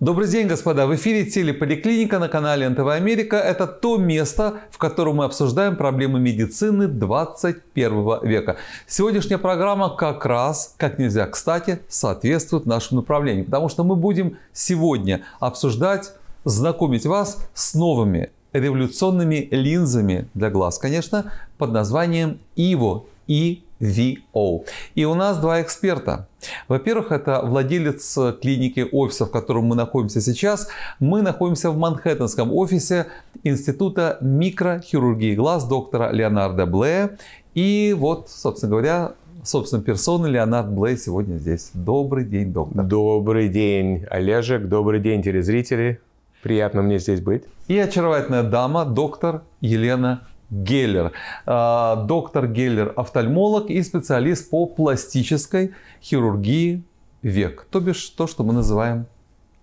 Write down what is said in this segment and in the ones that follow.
Добрый день, господа! В эфире телеполиклиника на канале НТВ Америка. Это то место, в котором мы обсуждаем проблемы медицины 21 века. Сегодняшняя программа как раз, как нельзя кстати, соответствует нашему направлению, потому что мы будем сегодня обсуждать, знакомить вас с новыми революционными линзами для глаз, конечно, под названием ИВО и VO. И у нас два эксперта. Во-первых, это владелец клиники офиса, в котором мы находимся сейчас. Мы находимся в Манхэттенском офисе Института микрохирургии глаз доктора Леонарда Блея. И вот, собственно говоря, собственно, персона Леонард Блей сегодня здесь. Добрый день, доктор. Добрый день, Олежек. Добрый день, телезрители. Приятно мне здесь быть. И очаровательная дама, доктор Елена Геллер. А, доктор Геллер – офтальмолог и специалист по пластической хирургии век, то бишь то, что мы называем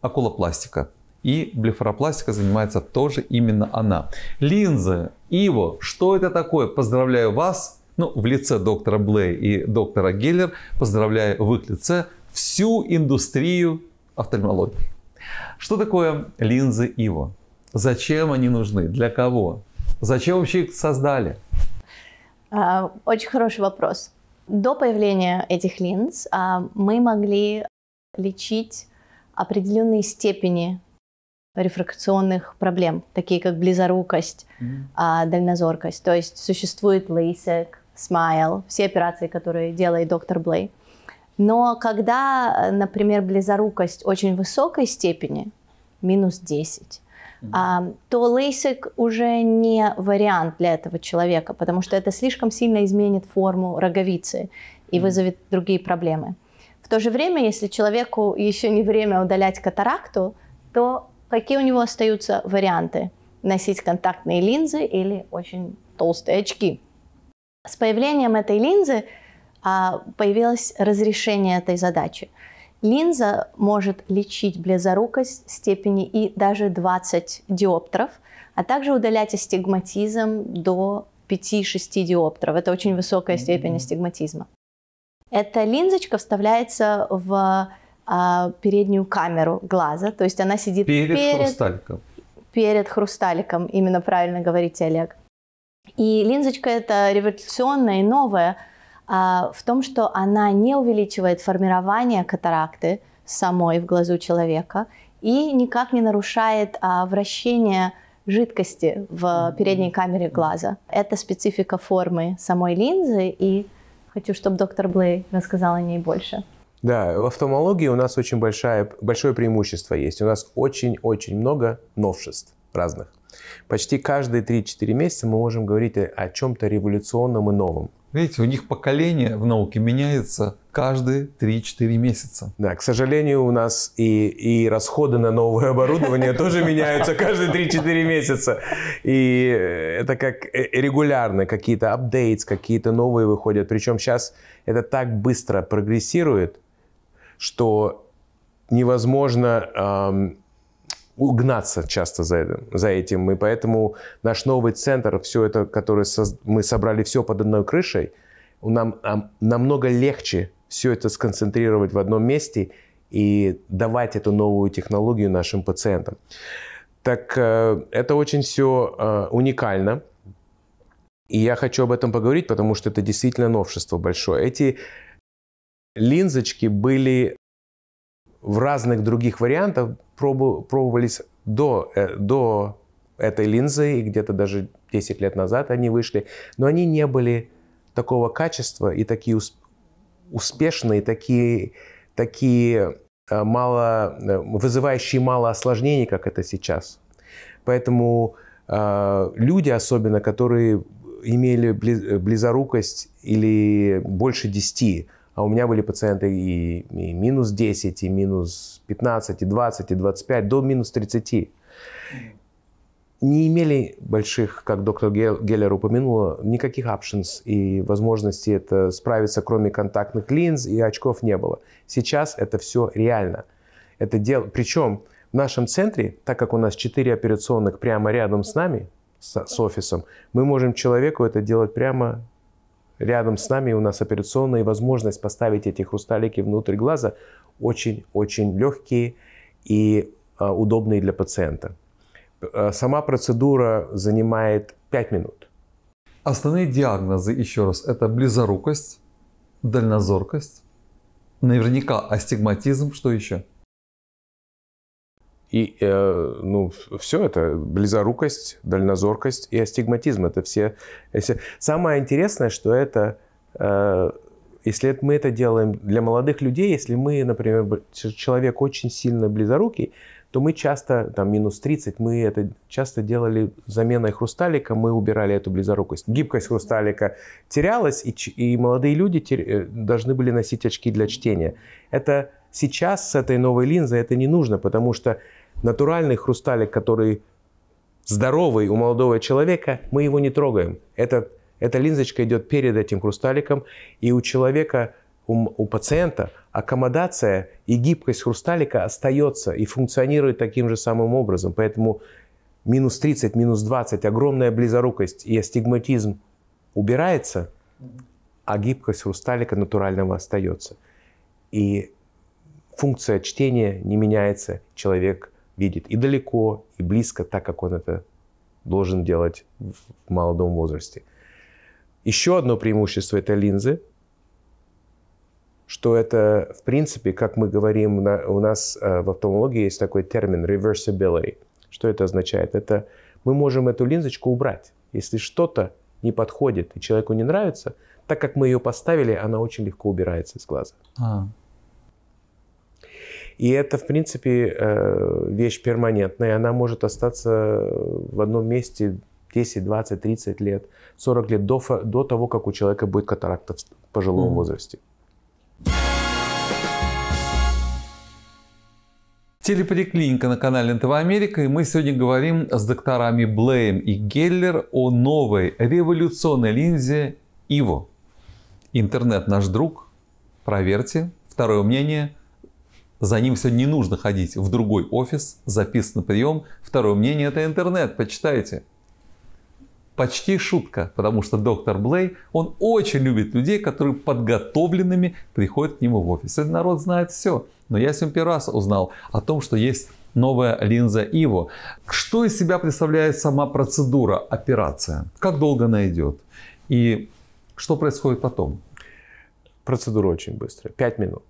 акулопластика. И блефаропластика занимается тоже именно она. Линзы, Иво, что это такое? Поздравляю вас, ну, в лице доктора Блей и доктора Геллер, поздравляю в их лице всю индустрию офтальмологии. Что такое линзы Иво? Зачем они нужны? Для кого? Зачем вообще их создали? А, очень хороший вопрос. До появления этих линз а, мы могли лечить определенные степени рефракционных проблем, такие как близорукость, mm-hmm. дальнозоркость. То есть существует LASIK, SMILE, все операции, которые делает доктор Блей. Но когда, например, близорукость очень высокой степени, минус 10, то LASIK уже не вариант для этого человека, потому что это слишком сильно изменит форму роговицы и вызовет другие проблемы. В то же время, если человеку еще не время удалять катаракту, то какие у него остаются варианты? Носить контактные линзы или очень толстые очки. С появлением этой линзы а, появилось разрешение этой задачи. Линза может лечить близорукость степени и даже 20 диоптров, а также удалять астигматизм до 5-6 диоптров. Это очень высокая степень астигматизма. Эта линзочка вставляется в а, переднюю камеру глаза, то есть она сидит перед, перед хрусталиком. Перед хрусталиком, именно правильно говорите, Олег. И линзочка это революционная и новая, а, в том, что она не увеличивает формирование катаракты самой в глазу человека и никак не нарушает а, вращение жидкости в передней камере глаза. Это специфика формы самой линзы, и хочу, чтобы доктор Блей рассказал о ней больше. Да, в офтальмологии у нас очень большое, большое преимущество есть. У нас очень-очень много новшеств разных. Почти каждые 3-4 месяца мы можем говорить о чем-то революционном и новом. Видите, у них поколение в науке меняется каждые 3-4 месяца. Да, к сожалению, у нас и, и расходы на новое оборудование тоже меняются каждые 3-4 месяца. И это как э, регулярно какие-то апдейтс, какие-то новые выходят. Причем сейчас это так быстро прогрессирует, что невозможно эм, угнаться часто за, за этим. И поэтому наш новый центр, все это, которое соз... мы собрали все под одной крышей, нам а, намного легче все это сконцентрировать в одном месте и давать эту новую технологию нашим пациентам. Так э, это очень все э, уникально. И я хочу об этом поговорить, потому что это действительно новшество большое. Эти линзочки были в разных других вариантах пробовались до, э, до этой линзы, и где-то даже 10 лет назад они вышли, но они не были такого качества и такие успешные, такие, такие э, мало, э, вызывающие мало осложнений, как это сейчас. Поэтому люди, особенно, которые имели близорукость или больше 10, а у меня были пациенты и, и минус 10, и минус 15, и 20, и 25, до минус 30. Не имели больших, как доктор Геллер упомянула, никаких options и возможности это справиться, кроме контактных линз, и очков не было. Сейчас это все реально. Это дел... Причем в нашем центре, так как у нас 4 операционных прямо рядом с нами, с, с офисом, мы можем человеку это делать прямо рядом с нами у нас операционная и возможность поставить эти хрусталики внутрь глаза очень-очень легкие и а, удобные для пациента. А, сама процедура занимает 5 минут. Основные диагнозы, еще раз, это близорукость, дальнозоркость, наверняка астигматизм, что еще? И э, ну, все это близорукость, дальнозоркость и астигматизм. Это все... Если... Самое интересное, что это... Э, если мы это делаем для молодых людей, если мы, например, человек очень сильно близорукий, то мы часто, там, минус 30, мы это часто делали заменой хрусталика, мы убирали эту близорукость. Гибкость хрусталика терялась, и, и молодые люди тер... Э, должны были носить очки для чтения. Это Сейчас с этой новой линзой это не нужно, потому что натуральный хрусталик, который здоровый у молодого человека, мы его не трогаем. Это эта линзочка идет перед этим хрусталиком, и у человека, у, у пациента аккомодация и гибкость хрусталика остается и функционирует таким же самым образом. Поэтому минус 30, минус 20, огромная близорукость и астигматизм убирается, а гибкость хрусталика натурального остается. И функция чтения не меняется, человек видит и далеко, и близко, так как он это должен делать в молодом возрасте. Еще одно преимущество этой линзы, что это, в принципе, как мы говорим, у нас э, в офтальмологии есть такой термин reversibility. Что это означает? Это мы можем эту линзочку убрать. Если что-то не подходит и человеку не нравится, так как мы ее поставили, она очень легко убирается из глаза. А, и это, в принципе, э, вещь перманентная. Она может остаться в одном месте 10, 20, 30 лет, 40 лет до, до того, как у человека будет катаракта в пожилом mm возрасте. Телеполиклиника на канале НТВ Америка, и мы сегодня говорим с докторами Блейм и Геллер о новой революционной линзе Иво. Интернет наш друг. Проверьте. Второе мнение – за ним все не нужно ходить в другой офис, записан прием. Второе мнение – это интернет, почитайте. Почти шутка, потому что доктор Блей, он очень любит людей, которые подготовленными приходят к нему в офис. Этот народ знает все. Но я сегодня первый раз узнал о том, что есть новая линза Иво. Что из себя представляет сама процедура, операция? Как долго она идет? И что происходит потом? Процедура очень быстрая, пять минут.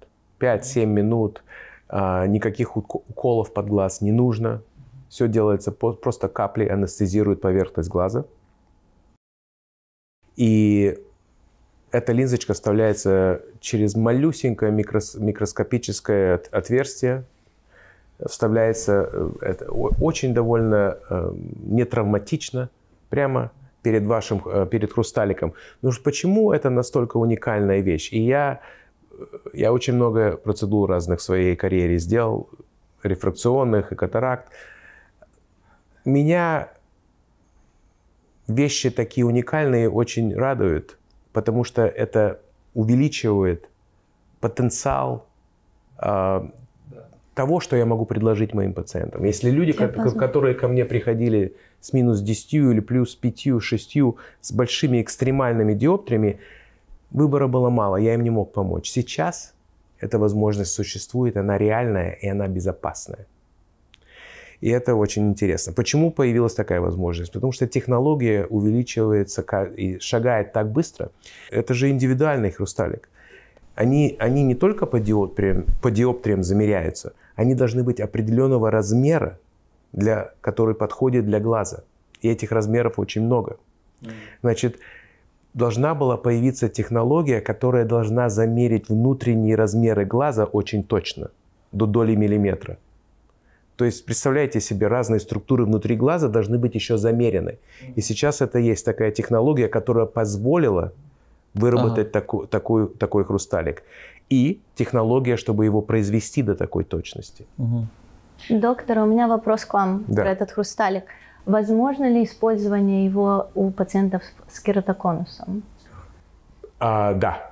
5-7 минут, а, никаких уколов под глаз не нужно. Все делается, просто капли анестезируют поверхность глаза. И эта линзочка вставляется через малюсенькое микрос, микроскопическое отверстие, вставляется э, это очень довольно э, нетравматично, прямо перед вашим, э, перед хрусталиком. Ну почему это настолько уникальная вещь? И я я очень много процедур разных в своей карьере сделал, рефракционных и катаракт. Меня вещи такие уникальные очень радуют, потому что это увеличивает потенциал э, того, что я могу предложить моим пациентам. Если люди, ко- которые ко мне приходили с минус 10 или плюс 5, 6, с большими экстремальными диоптриями, Выбора было мало, я им не мог помочь. Сейчас эта возможность существует, она реальная и она безопасная. И это очень интересно. Почему появилась такая возможность? Потому что технология увеличивается и шагает так быстро. Это же индивидуальный хрусталик. Они, они не только по диоптриям, по диоптриям замеряются, они должны быть определенного размера, для, который подходит для глаза. И этих размеров очень много. Значит, должна была появиться технология, которая должна замерить внутренние размеры глаза очень точно, до доли миллиметра. То есть, представляете себе, разные структуры внутри глаза должны быть еще замерены. И сейчас это есть такая технология, которая позволила выработать ага. таку, такой, такой хрусталик. И технология, чтобы его произвести до такой точности. Угу. Доктор, у меня вопрос к вам да. про этот хрусталик. Возможно ли использование его у пациентов с кератоконусом? А, да.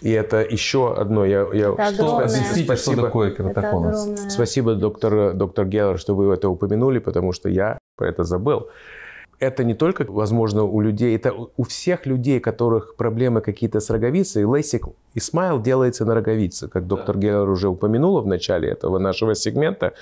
И это еще одно. Я, я это что, огромное... спасибо, что такое кератоконус. Огромное... Спасибо, доктор, доктор Геллер, что вы это упомянули, потому что я про это забыл. Это не только, возможно, у людей, это у всех людей, у которых проблемы какие-то с роговицей. Лейсик и смайл делается на роговице, как доктор да. Геллер уже упомянула в начале этого нашего сегмента.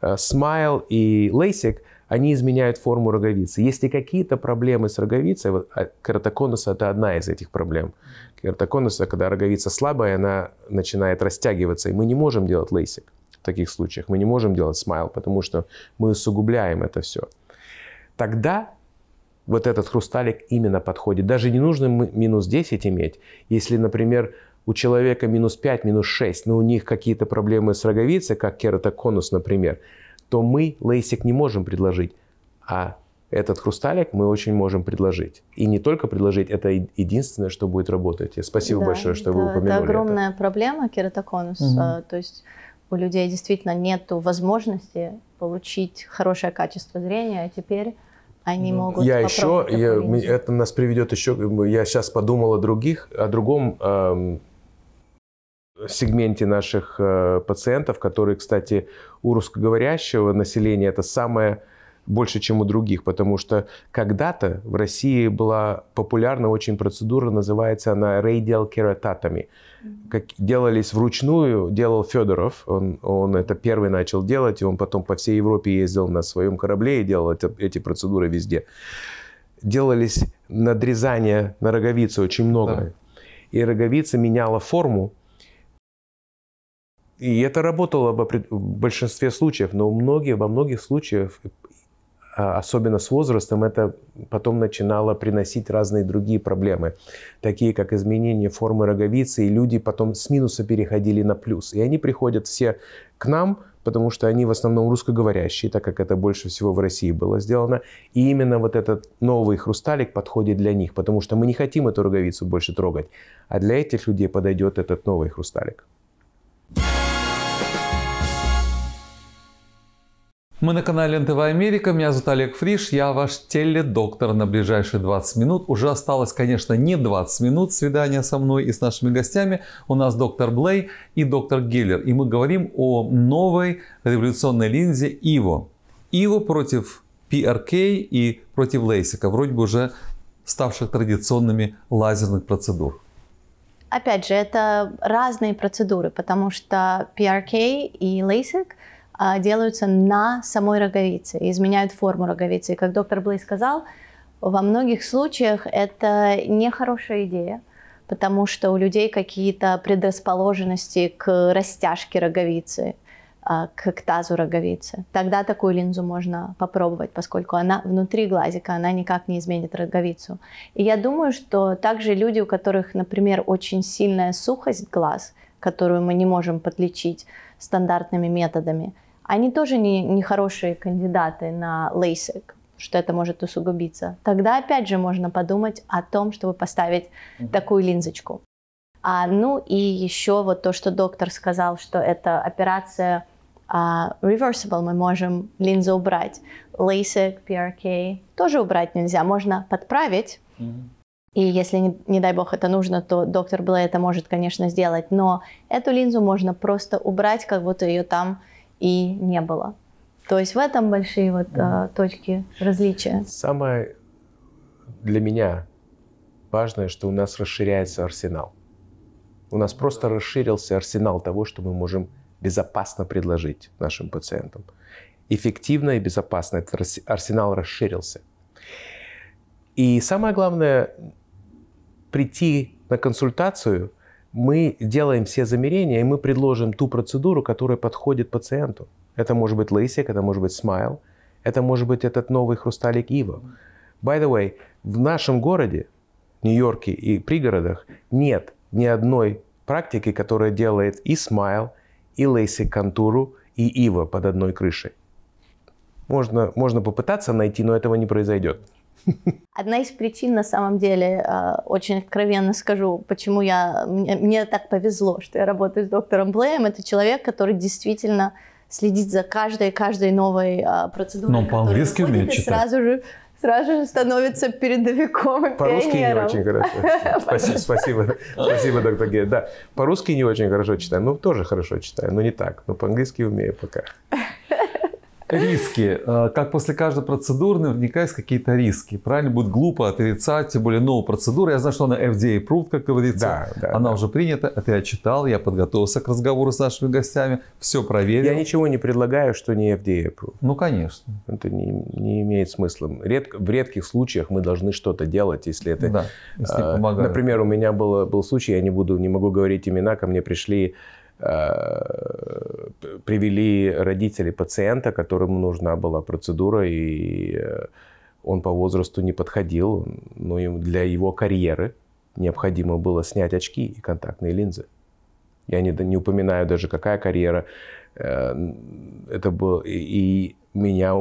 Э, смайл и лейсик – они изменяют форму роговицы. Если какие-то проблемы с роговицей, вот а, кератоконус это одна из этих проблем. Кератоконус, когда роговица слабая, она начинает растягиваться, и мы не можем делать лейсик в таких случаях. Мы не можем делать смайл, потому что мы усугубляем это все. Тогда вот этот хрусталик именно подходит. Даже не нужно минус 10 иметь. Если, например, у человека минус 5, минус 6, но у них какие-то проблемы с роговицей, как кератоконус, например – то мы лейсик не можем предложить, а этот хрусталик мы очень можем предложить. И не только предложить, это единственное, что будет работать. спасибо да, большое, что да, вы упомянули. Это огромная это. проблема кератоконус. Угу. то есть у людей действительно нет возможности получить хорошее качество зрения, а теперь они ну могут я еще я, это нас приведет еще я сейчас подумал о других о другом эм, сегменте наших э, пациентов, которые, кстати, у русскоговорящего населения это самое больше, чем у других, потому что когда-то в России была популярна очень процедура, называется она radial keratotamy. Как делались вручную, делал Федоров, он, он это первый начал делать, и он потом по всей Европе ездил на своем корабле и делал это, эти процедуры везде. Делались надрезания на роговицы очень много. Да. И роговица меняла форму, и это работало в большинстве случаев, но многие, во многих случаях, а, особенно с возрастом, это потом начинало приносить разные другие проблемы, такие как изменение формы роговицы, и люди потом с минуса переходили на плюс. И они приходят все к нам, потому что они в основном русскоговорящие, так как это больше всего в России было сделано. И именно вот этот новый хрусталик подходит для них, потому что мы не хотим эту роговицу больше трогать. А для этих людей подойдет этот новый хрусталик. Мы на канале НТВ Америка, меня зовут Олег Фриш, я ваш теледоктор на ближайшие 20 минут. Уже осталось, конечно, не 20 минут свидания со мной и с нашими гостями. У нас доктор Блей и доктор Геллер. И мы говорим о новой революционной линзе ИВО. ИВО против PRK и против лейсика, вроде бы уже ставших традиционными лазерных процедур опять же, это разные процедуры, потому что PRK и LASIK а, делаются на самой роговице, изменяют форму роговицы. И как доктор Блей сказал, во многих случаях это нехорошая идея, потому что у людей какие-то предрасположенности к растяжке роговицы, а, к, к тазу роговицы. Тогда такую линзу можно попробовать, поскольку она внутри глазика, она никак не изменит роговицу. И я думаю, что также люди, у которых, например, очень сильная сухость глаз – которую мы не можем подлечить стандартными методами, они тоже не, не хорошие кандидаты на LASIK, что это может усугубиться. Тогда опять же можно подумать о том, чтобы поставить угу. такую линзочку. А, ну и еще вот то, что доктор сказал, что это операция а, reversible, мы можем линзу убрать. LASIK, PRK тоже убрать нельзя, можно подправить, mm и если, не, не дай бог, это нужно, то доктор Блэ это может, конечно, сделать. Но эту линзу можно просто убрать, как будто ее там и не было. То есть в этом большие вот э, точки различия. Самое для меня важное, что у нас расширяется арсенал. У нас просто расширился арсенал того, что мы можем безопасно предложить нашим пациентам. Эффективно и безопасно этот арсенал расширился. И самое главное, прийти на консультацию, мы делаем все замерения, и мы предложим ту процедуру, которая подходит пациенту. Это может быть LASIK, это может быть Смайл, это может быть этот новый хрусталик Ива. By the way, в нашем городе, Нью-Йорке и пригородах нет ни одной практики, которая делает и Смайл, и Лейси контуру, и Ива под одной крышей. Можно, можно попытаться найти, но этого не произойдет. Одна из причин, на самом деле, э, очень откровенно скажу, почему я, мне, мне так повезло, что я работаю с доктором Блеем, это человек, который действительно следит за каждой каждой новой э, процедурой. Но по-английски умеет читать. Сразу же сразу же становится передовиком и По-русски не очень хорошо. Спасибо, спасибо, спасибо, доктор Гей. Да, по-русски не очень хорошо читаю, но ну, тоже хорошо читаю, но не так. Но по-английски умею пока. Риски. А, как после каждой процедуры возникают какие-то риски. Правильно? Будет глупо отрицать, тем более новую процедуру. Я знаю, что она FDA approved, как говорится. Да, да, она да. уже принята. Это я читал, я подготовился к разговору с нашими гостями, все проверил. Я ничего не предлагаю, что не FDA approved. Ну, конечно. Это не, не имеет смысла. Редко, в редких случаях мы должны что-то делать, если это... Да, если э, Например, у меня было, был случай, я не буду, не могу говорить имена, ко мне пришли а, привели родители пациента, которому нужна была процедура, и э, он по возрасту не подходил, но для его карьеры необходимо было снять очки и контактные линзы. Я не, не упоминаю даже, какая карьера э, это был. И, и меня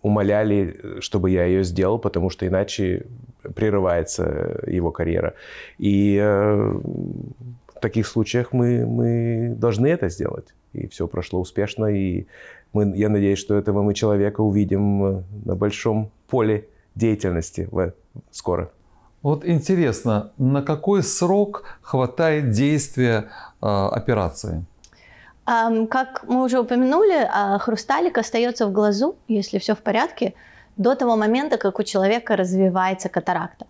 умоляли, чтобы я ее сделал, потому что иначе прерывается его карьера. И э, в таких случаях мы, мы должны это сделать и все прошло успешно. И мы, я надеюсь, что этого мы человека увидим э, на большом поле деятельности скоро. Вот интересно, на какой срок хватает действия э, операции? Как мы уже упомянули, а, хрусталик остается в глазу, если все в порядке, до того момента, как у человека развивается катаракта.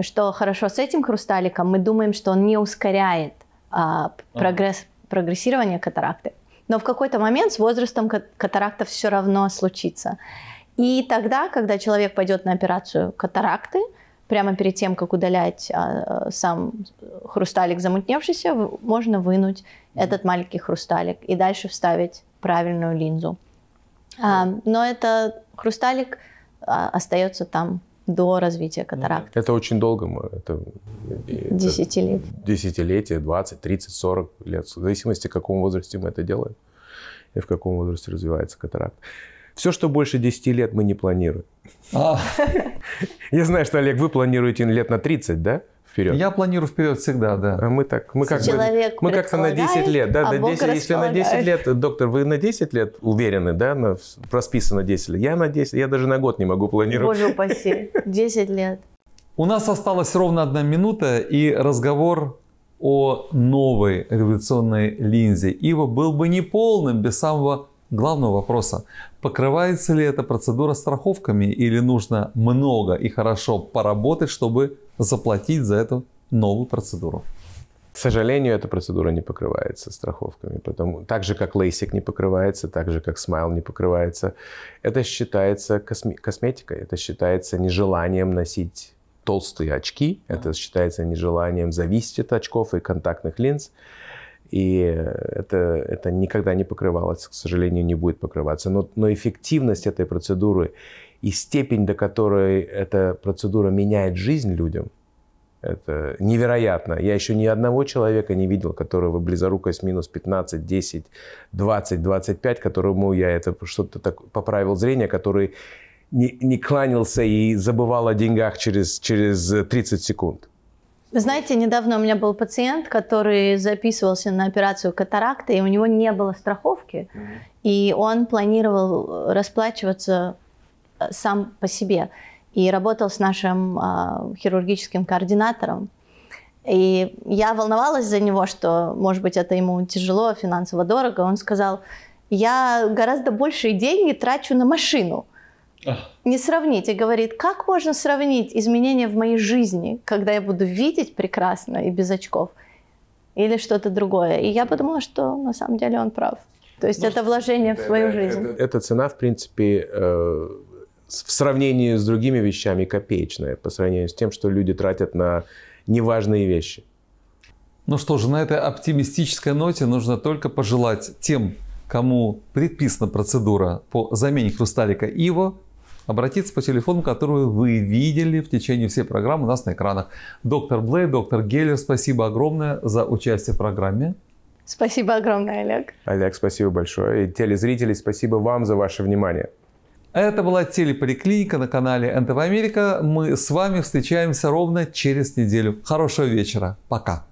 Что хорошо с этим хрусталиком, мы думаем, что он не ускоряет а, а. прогресс прогрессирование катаракты. Но в какой-то момент с возрастом катаракта все равно случится. И тогда, когда человек пойдет на операцию катаракты, прямо перед тем, как удалять а, сам хрусталик замутневшийся, можно вынуть mm-hmm. этот маленький хрусталик и дальше вставить правильную линзу. Mm-hmm. А, но это хрусталик а, остается там до развития катаракты. Это очень долго. Это, десятилетие. Десятилетие, 20, 30, 40 лет. В зависимости, в каком возрасте мы это делаем и в каком возрасте развивается катаракт. Все, что больше 10 лет, мы не планируем. А. Я знаю, что, Олег, вы планируете лет на 30, да? вперед. Я планирую вперед всегда, да. А мы так, мы как Человек бы, мы как-то на 10 лет, да, а на 10, если на 10 лет, доктор, вы на 10 лет уверены, да, на, расписано 10 лет. Я на 10, я даже на год не могу планировать. Боже упаси, 10 лет. У нас осталась ровно одна минута и разговор о новой революционной линзе. Ива был бы неполным без самого главного вопроса. Покрывается ли эта процедура страховками или нужно много и хорошо поработать, чтобы заплатить за эту новую процедуру. К сожалению, эта процедура не покрывается страховками. Потому, так же, как LASIK не покрывается, так же, как Smile не покрывается. Это считается косме- косметикой, это считается нежеланием носить толстые очки, это считается нежеланием зависеть от очков и контактных линз. И это, это никогда не покрывалось, к сожалению, не будет покрываться. Но, но эффективность этой процедуры и степень, до которой эта процедура меняет жизнь людям, это невероятно. Я еще ни одного человека не видел, которого близорукость минус 15, 10, 20, 25, которому я это что-то так поправил зрение, который не, не кланялся и забывал о деньгах через, через 30 секунд. знаете, недавно у меня был пациент, который записывался на операцию катаракта, и у него не было страховки, mm-hmm. и он планировал расплачиваться Э, сам по себе. И работал с нашим э, хирургическим координатором. И я волновалась за него, что, может быть, это ему тяжело, финансово дорого. Он сказал, я гораздо большие деньги трачу на машину. Не сравнить. И говорит, как можно сравнить изменения в моей жизни, когда я буду видеть прекрасно и без очков, или что-то другое. И я подумала, что на самом деле он прав. То есть ну, это вложение это, в свою это, жизнь. Эта цена, в принципе, э, в сравнении с другими вещами копеечная по сравнению с тем, что люди тратят на неважные вещи. Ну что же, на этой оптимистической ноте нужно только пожелать тем, кому предписана процедура по замене хрусталика Иво, обратиться по телефону, который вы видели в течение всей программы у нас на экранах. Доктор Блей, доктор Геллер, спасибо огромное за участие в программе. Спасибо огромное, Олег. Олег, спасибо большое. И телезрители, спасибо вам за ваше внимание. Это была телеполиклиника на канале НТВ Америка. Мы с вами встречаемся ровно через неделю. Хорошего вечера. Пока.